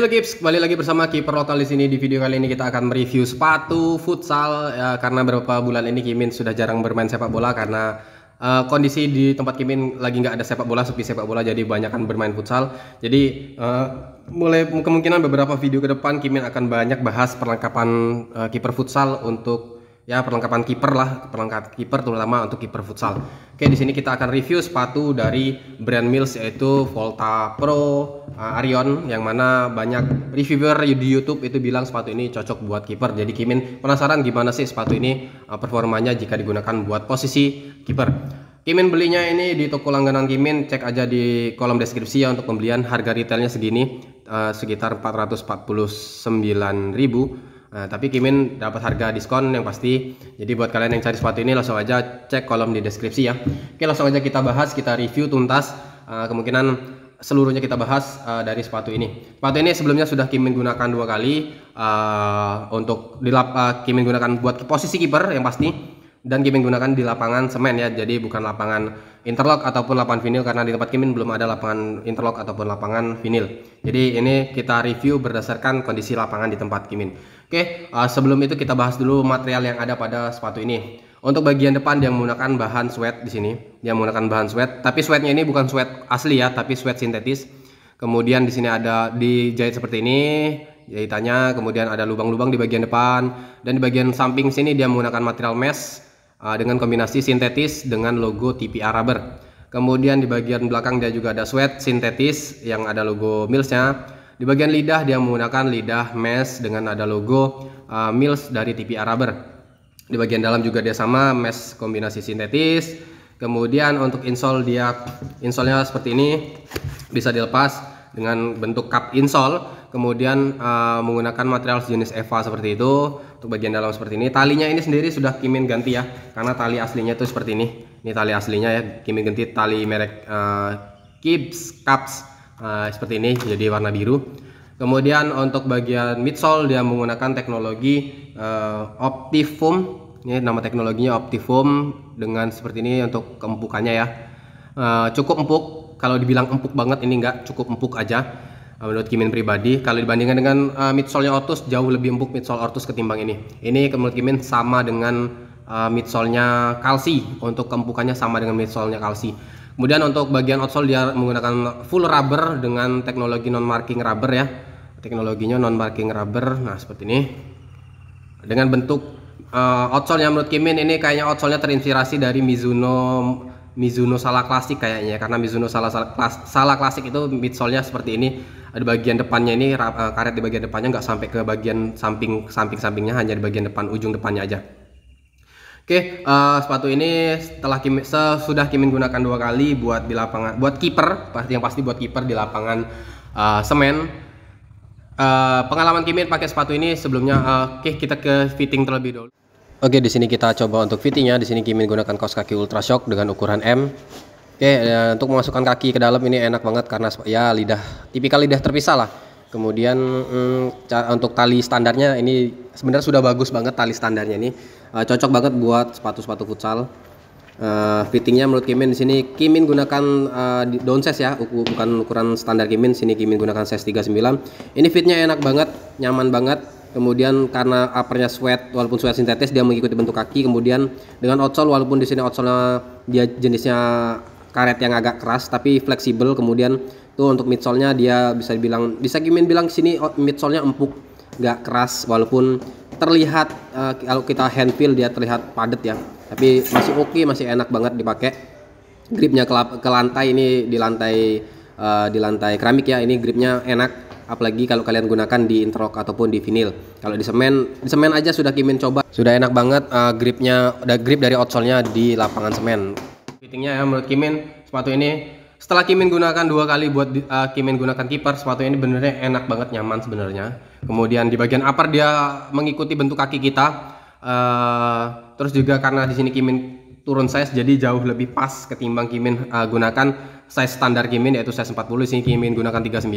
Halo Gips, kembali lagi bersama kiper lokal di sini. Di video kali ini kita akan mereview sepatu futsal ya, karena beberapa bulan ini Kimin sudah jarang bermain sepak bola karena uh, kondisi di tempat Kimin lagi nggak ada sepak bola, sepi sepak bola jadi banyak kan bermain futsal. Jadi uh, mulai kemungkinan beberapa video ke depan Kimin akan banyak bahas perlengkapan uh, kiper futsal untuk ya perlengkapan kiper lah, perlengkapan kiper terutama untuk kiper futsal. Oke, di sini kita akan review sepatu dari brand Mills yaitu Volta Pro uh, Arion yang mana banyak reviewer di YouTube itu bilang sepatu ini cocok buat kiper. Jadi Kimin penasaran gimana sih sepatu ini uh, performanya jika digunakan buat posisi kiper. Kimin belinya ini di toko langganan Kimin, cek aja di kolom deskripsi ya untuk pembelian. Harga retailnya segini, uh, sekitar 449.000. Nah, tapi Kimin dapat harga diskon yang pasti. Jadi buat kalian yang cari sepatu ini langsung aja cek kolom di deskripsi ya. Oke, langsung aja kita bahas, kita review tuntas. Uh, kemungkinan seluruhnya kita bahas uh, dari sepatu ini. Sepatu ini sebelumnya sudah Kimin gunakan dua kali uh, untuk di uh, Kimin gunakan buat posisi kiper yang pasti dan Kimin gunakan di lapangan semen ya. Jadi bukan lapangan interlock ataupun lapangan vinil karena di tempat Kimin belum ada lapangan interlock ataupun lapangan vinil. Jadi ini kita review berdasarkan kondisi lapangan di tempat Kimin. Oke, uh, sebelum itu kita bahas dulu material yang ada pada sepatu ini. Untuk bagian depan yang menggunakan bahan sweat di sini, dia menggunakan bahan sweat, tapi sweatnya ini bukan sweat asli ya, tapi sweat sintetis. Kemudian di sini ada dijahit seperti ini, jahitannya, kemudian ada lubang-lubang di bagian depan dan di bagian samping sini dia menggunakan material mesh uh, dengan kombinasi sintetis dengan logo TPA rubber. Kemudian di bagian belakang dia juga ada sweat sintetis yang ada logo Millsnya. Di bagian lidah dia menggunakan lidah mesh dengan ada logo uh, Mills dari TV Rubber. Di bagian dalam juga dia sama mesh kombinasi sintetis. Kemudian untuk insole dia insolnya seperti ini bisa dilepas dengan bentuk cup insole. Kemudian uh, menggunakan material jenis Eva seperti itu. Untuk bagian dalam seperti ini. Talinya ini sendiri sudah Kimin ganti ya, karena tali aslinya itu seperti ini. Ini tali aslinya ya, Kimin ganti tali merek uh, Kibs Cups uh, seperti ini jadi warna biru kemudian untuk bagian midsole dia menggunakan teknologi uh, eh, optifoam ini nama teknologinya OptiFoam dengan seperti ini untuk keempukannya ya uh, cukup empuk kalau dibilang empuk banget ini enggak cukup empuk aja menurut Kimin pribadi kalau dibandingkan dengan uh, midsole-nya Ortus jauh lebih empuk midsole Ortus ketimbang ini ini menurut Kimin sama dengan uh, midsole-nya Kalsi untuk keempukannya sama dengan midsole-nya Kalsi Kemudian untuk bagian outsole dia menggunakan full rubber dengan teknologi non marking rubber ya. Teknologinya non marking rubber. Nah, seperti ini. Dengan bentuk uh, eh, outsole yang menurut Kimin ini kayaknya outsole-nya terinspirasi dari Mizuno Mizuno salah klasik kayaknya karena Mizuno salah salah, klasik itu midsole-nya seperti ini ada bagian depannya ini eh, karet di bagian depannya nggak sampai ke bagian samping samping sampingnya hanya di bagian depan ujung depannya aja Oke, okay, uh, eh, sepatu ini setelah Kim, sudah Kimin gunakan dua kali buat di lapangan, buat kiper, pasti yang pasti buat kiper di lapangan uh, semen. Uh, pengalaman Kimin pakai sepatu ini sebelumnya, uh, oke okay, kita ke fitting terlebih dulu Oke, okay, di sini kita coba untuk fittingnya. Di sini Kimin gunakan kaos kaki Ultra Shock dengan ukuran M. Oke, okay, uh, untuk memasukkan kaki ke dalam ini enak banget karena ya lidah, tipikal lidah terpisah lah. Kemudian mm, untuk tali standarnya ini sebenarnya sudah bagus banget tali standarnya ini uh, cocok banget buat sepatu-sepatu futsal uh, fittingnya menurut Kimin di sini Kimin gunakan uh, down size ya uku, bukan ukuran standar Kimin sini Kimin gunakan size 39 ini fitnya enak banget nyaman banget kemudian karena uppernya sweat walaupun sweat sintetis dia mengikuti bentuk kaki kemudian dengan outsole walaupun di sini outsole dia jenisnya karet yang agak keras tapi fleksibel kemudian tuh untuk midsole-nya dia bisa dibilang bisa Kimin bilang sini oh, midsole-nya empuk nggak keras walaupun terlihat uh, kalau kita hand feel dia terlihat padat ya tapi masih oke okay, masih enak banget dipakai gripnya ke, ke lantai ini di lantai uh, di lantai keramik ya ini gripnya enak apalagi kalau kalian gunakan di interlock ataupun di vinil kalau di semen di semen aja sudah Kimin coba sudah enak banget uh, gripnya udah grip dari outsole-nya di lapangan semen fittingnya ya menurut Kimin sepatu ini setelah Kimin gunakan dua kali buat uh, Kimin gunakan kiper sepatu ini benernya enak banget nyaman sebenarnya Kemudian di bagian upper dia mengikuti bentuk kaki kita. Uh, terus juga karena di sini Kimin turun size jadi jauh lebih pas ketimbang Kimin uh, gunakan size standar Kimin yaitu size 40 di sini Kimin gunakan 39.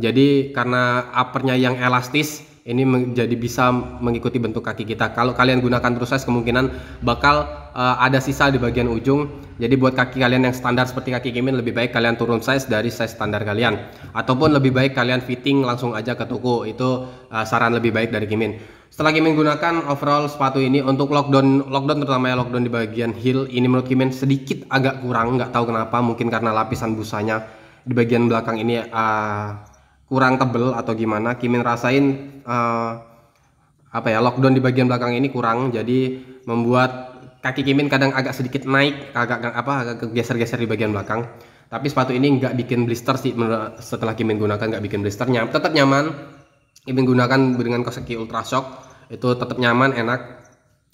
Jadi karena uppernya yang elastis ini menjadi bisa mengikuti bentuk kaki kita. Kalau kalian gunakan true size kemungkinan bakal uh, ada sisa di bagian ujung. Jadi buat kaki kalian yang standar seperti kaki Kimin lebih baik kalian turun size dari size standar kalian ataupun lebih baik kalian fitting langsung aja ke toko. Itu uh, saran lebih baik dari Kimin. Setelah Kimin gunakan overall sepatu ini untuk lockdown lockdown terutama ya lockdown di bagian heel ini menurut Kimin sedikit agak kurang nggak tahu kenapa mungkin karena lapisan busanya di bagian belakang ini uh, kurang tebel atau gimana Kimin rasain uh, apa ya lockdown di bagian belakang ini kurang jadi membuat kaki Kimin kadang agak sedikit naik agak apa agak geser-geser di bagian belakang tapi sepatu ini nggak bikin blister sih setelah Kimin gunakan nggak bikin blister nyam tetap nyaman Kimin gunakan dengan kaki ultra shock itu tetap nyaman enak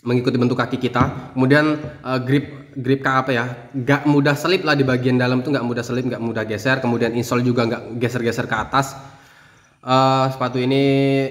mengikuti bentuk kaki kita. Kemudian uh, grip grip ke apa ya? Gak mudah selip lah di bagian dalam tuh nggak mudah selip, nggak mudah geser. Kemudian insole juga nggak geser-geser ke atas. Uh, sepatu ini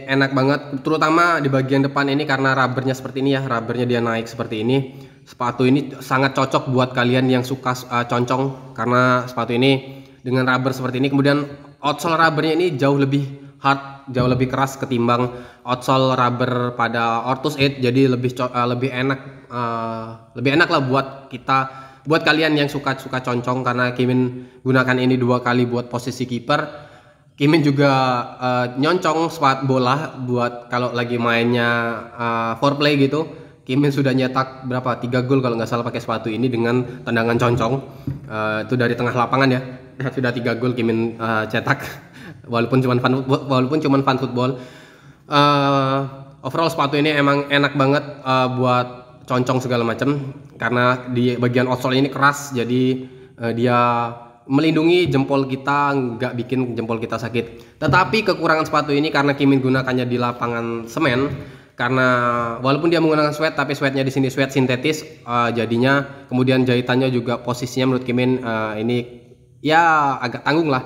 enak banget, terutama di bagian depan ini karena rubbernya seperti ini ya, rubbernya dia naik seperti ini. Sepatu ini sangat cocok buat kalian yang suka uh, concong karena sepatu ini dengan rubber seperti ini. Kemudian outsole rubbernya ini jauh lebih hard jauh lebih keras ketimbang outsole rubber pada Ortus 8 jadi lebih uh, lebih enak uh, lebih enak lah buat kita buat kalian yang suka suka concong karena Kimin gunakan ini dua kali buat posisi kiper Kimin juga uh, nyoncong spot bola buat kalau lagi mainnya uh, foreplay gitu. Kimin sudah nyetak berapa? tiga gol kalau nggak salah pakai sepatu ini dengan tendangan concong. Uh, itu dari tengah lapangan ya. Sudah tiga gol Kimin uh, cetak walaupun cuman fan football, walaupun cuman fan football. Uh, eh, overall sepatu ini emang enak banget uh, buat concong segala macam karena di bagian outsole ini keras jadi uh, dia melindungi jempol kita nggak bikin jempol kita sakit tetapi kekurangan sepatu ini karena Kimin gunakannya di lapangan semen karena walaupun dia menggunakan sweat tapi sweatnya di sini sweat sintetis uh, jadinya kemudian jahitannya juga posisinya menurut Kimin uh, ini ya agak tanggung lah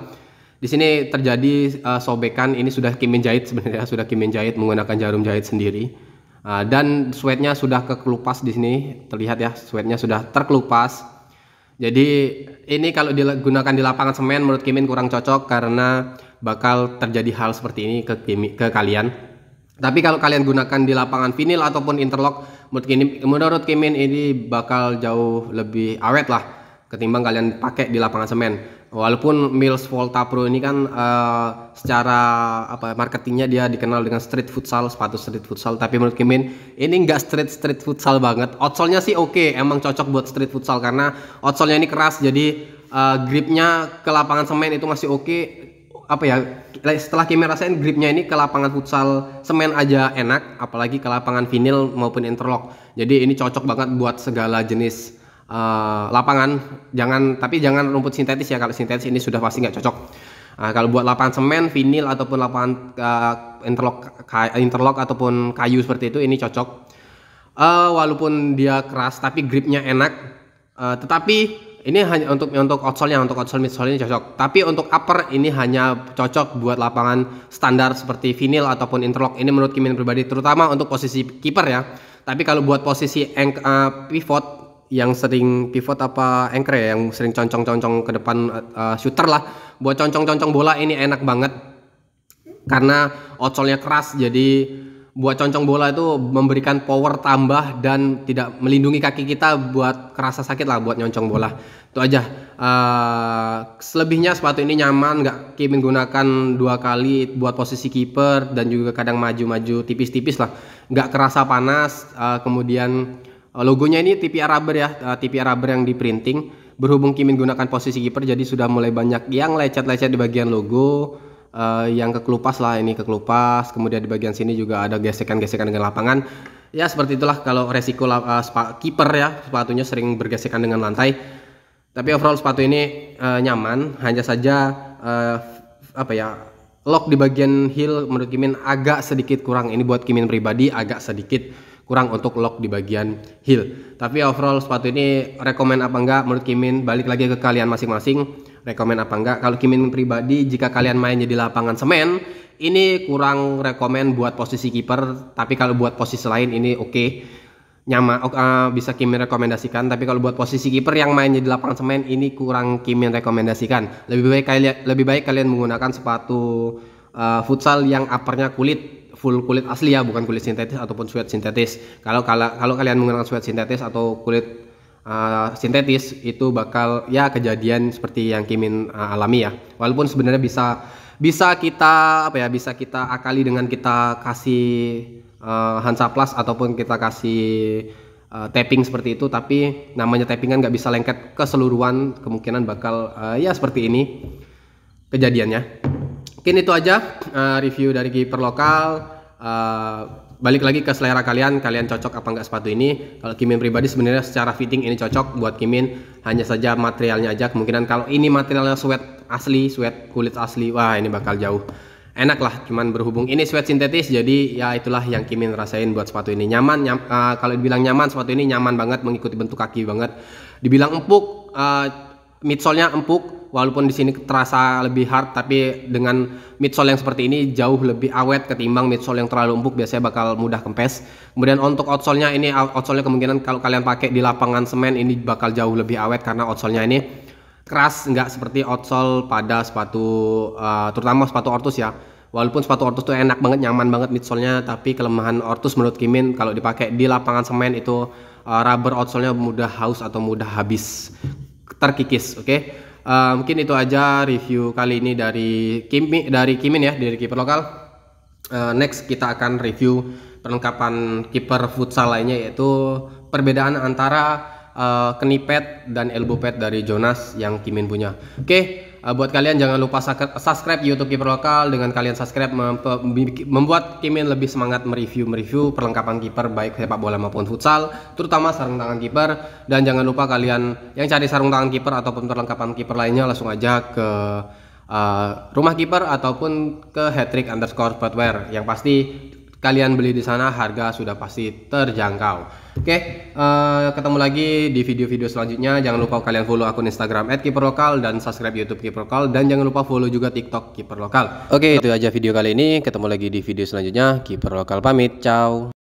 di sini terjadi uh, sobekan. Ini sudah Kimin jahit sebenarnya sudah Kimin jahit menggunakan jarum jahit sendiri. Uh, dan sweatnya sudah kekelupas di sini terlihat ya sweatnya sudah terkelupas. Jadi ini kalau digunakan di lapangan semen menurut Kimin kurang cocok karena bakal terjadi hal seperti ini ke ke kalian. Tapi kalau kalian gunakan di lapangan vinil ataupun interlock, menurut Kimin, menurut Kimin ini bakal jauh lebih awet lah ketimbang kalian pakai di lapangan semen. Walaupun Mills Volta Pro ini kan uh, secara apa marketingnya dia dikenal dengan street futsal, sepatu street futsal. Tapi menurut Kimin ini enggak street street futsal banget. Otsolnya sih oke, okay, emang cocok buat street futsal karena otsolnya ini keras. Jadi uh, gripnya ke lapangan semen itu masih oke. Okay. Apa ya? Setelah Kimin rasain gripnya ini ke lapangan futsal semen aja enak, apalagi ke lapangan vinil maupun interlock. Jadi ini cocok banget buat segala jenis uh, lapangan jangan tapi jangan rumput sintetis ya kalau sintetis ini sudah pasti nggak cocok uh, kalau buat lapangan semen vinil ataupun lapangan uh, interlock interlock ataupun kayu seperti itu ini cocok uh, walaupun dia keras tapi gripnya enak uh, tetapi ini hanya untuk untuk outsole yang untuk outsole midsole ini cocok tapi untuk upper ini hanya cocok buat lapangan standar seperti vinil ataupun interlock ini menurut Kimin pribadi terutama untuk posisi kiper ya tapi kalau buat posisi pivot yang sering pivot apa engkre ya, yang sering concong-concong ke depan uh, shooter lah. Buat concong-concong bola ini enak banget karena ocolnya keras jadi buat concong bola itu memberikan power tambah dan tidak melindungi kaki kita buat kerasa sakit lah buat nyoncong bola itu aja uh, selebihnya sepatu ini nyaman nggak kayak menggunakan dua kali buat posisi kiper dan juga kadang maju-maju tipis-tipis lah nggak kerasa panas uh, kemudian Eh, logonya ini TPR rubber ya, eh, TPR rubber yang di printing. Berhubung Kimin gunakan posisi kiper jadi sudah mulai banyak yang lecet-lecet di bagian logo eh, yang kekelupas lah ini kekelupas kemudian di bagian sini juga ada gesekan-gesekan dengan lapangan ya seperti itulah kalau resiko uh, kiper ya sepatunya sering bergesekan dengan lantai tapi overall sepatu ini uh, nyaman hanya saja uh, apa ya lock di bagian heel menurut Kimin agak sedikit kurang ini buat Kimin pribadi agak sedikit kurang untuk lock di bagian heel. Tapi overall sepatu ini rekomend apa enggak menurut Kimin balik lagi ke kalian masing-masing rekomend apa enggak. Kalau Kimin pribadi jika kalian main jadi lapangan semen ini kurang rekomend buat posisi kiper, tapi kalau buat posisi lain ini oke. Okay nyama uh, eh, bisa Kimin rekomendasikan tapi kalau buat posisi kiper yang mainnya di lapangan semen ini kurang Kimin rekomendasikan lebih baik kalian lebih baik kalian menggunakan sepatu uh, futsal yang uppernya kulit full kulit asli ya, bukan kulit sintetis ataupun sweat sintetis. Kalau kalau, kalau kalian menggunakan sweat sintetis atau kulit uh, sintetis itu bakal ya kejadian seperti yang Kimin uh, alami ya. Walaupun sebenarnya bisa bisa kita apa ya, bisa kita akali dengan kita kasih uh, Hansa Plus ataupun kita kasih uh, tapping seperti itu tapi namanya tapping kan nggak bisa lengket keseluruhan kemungkinan bakal uh, ya seperti ini kejadiannya. Mungkin itu aja uh, review dari kiper lokal. Uh, balik lagi ke selera kalian, kalian cocok apa enggak sepatu ini. Kalau Kimin pribadi sebenarnya secara fitting ini cocok buat Kimin, hanya saja materialnya aja. Kemungkinan kalau ini materialnya sweat asli, sweat kulit asli, wah ini bakal jauh. Enak lah, cuman berhubung ini sweat sintetis, jadi ya itulah yang Kimin rasain buat sepatu ini. Nyaman, nyam, uh, kalau dibilang nyaman, sepatu ini nyaman banget, mengikuti bentuk kaki banget. Dibilang empuk, uh, midsole-nya empuk, walaupun di sini terasa lebih hard tapi dengan midsole yang seperti ini jauh lebih awet ketimbang midsole yang terlalu empuk biasanya bakal mudah kempes kemudian untuk outsole-nya ini outsole-nya kemungkinan kalau kalian pakai di lapangan semen ini bakal jauh lebih awet karena outsole-nya ini keras nggak seperti outsole pada sepatu uh, terutama sepatu ortus ya walaupun sepatu ortus tuh enak banget nyaman banget midsole-nya tapi kelemahan ortus menurut Kimin kalau dipakai di lapangan semen itu uh, rubber outsole-nya mudah haus atau mudah habis terkikis oke okay? uh, mungkin itu aja review kali ini dari Kimi dari Kimin ya dari kiper lokal uh, next kita akan review perlengkapan kiper futsal lainnya yaitu perbedaan antara uh, eh, knee dan elbow pad dari Jonas yang Kimin punya oke okay. Eh, buat kalian jangan lupa subscribe YouTube Kiper Lokal dengan kalian subscribe membuat Kimin lebih semangat mereview mereview perlengkapan kiper baik sepak bola maupun futsal, terutama sarung tangan kiper dan jangan lupa kalian yang cari sarung tangan kiper ataupun perlengkapan kiper lainnya langsung aja ke uh, rumah kiper ataupun ke Hattrick underscore Footwear yang pasti kalian beli di sana harga sudah pasti terjangkau. Oke, uh, ketemu lagi di video-video selanjutnya. Jangan lupa kalian follow akun Instagram @kiperlokal dan subscribe YouTube Kiperlokal dan jangan lupa follow juga TikTok Kiperlokal. Oke, itu aja video kali ini. Ketemu lagi di video selanjutnya. Lokal pamit. Ciao.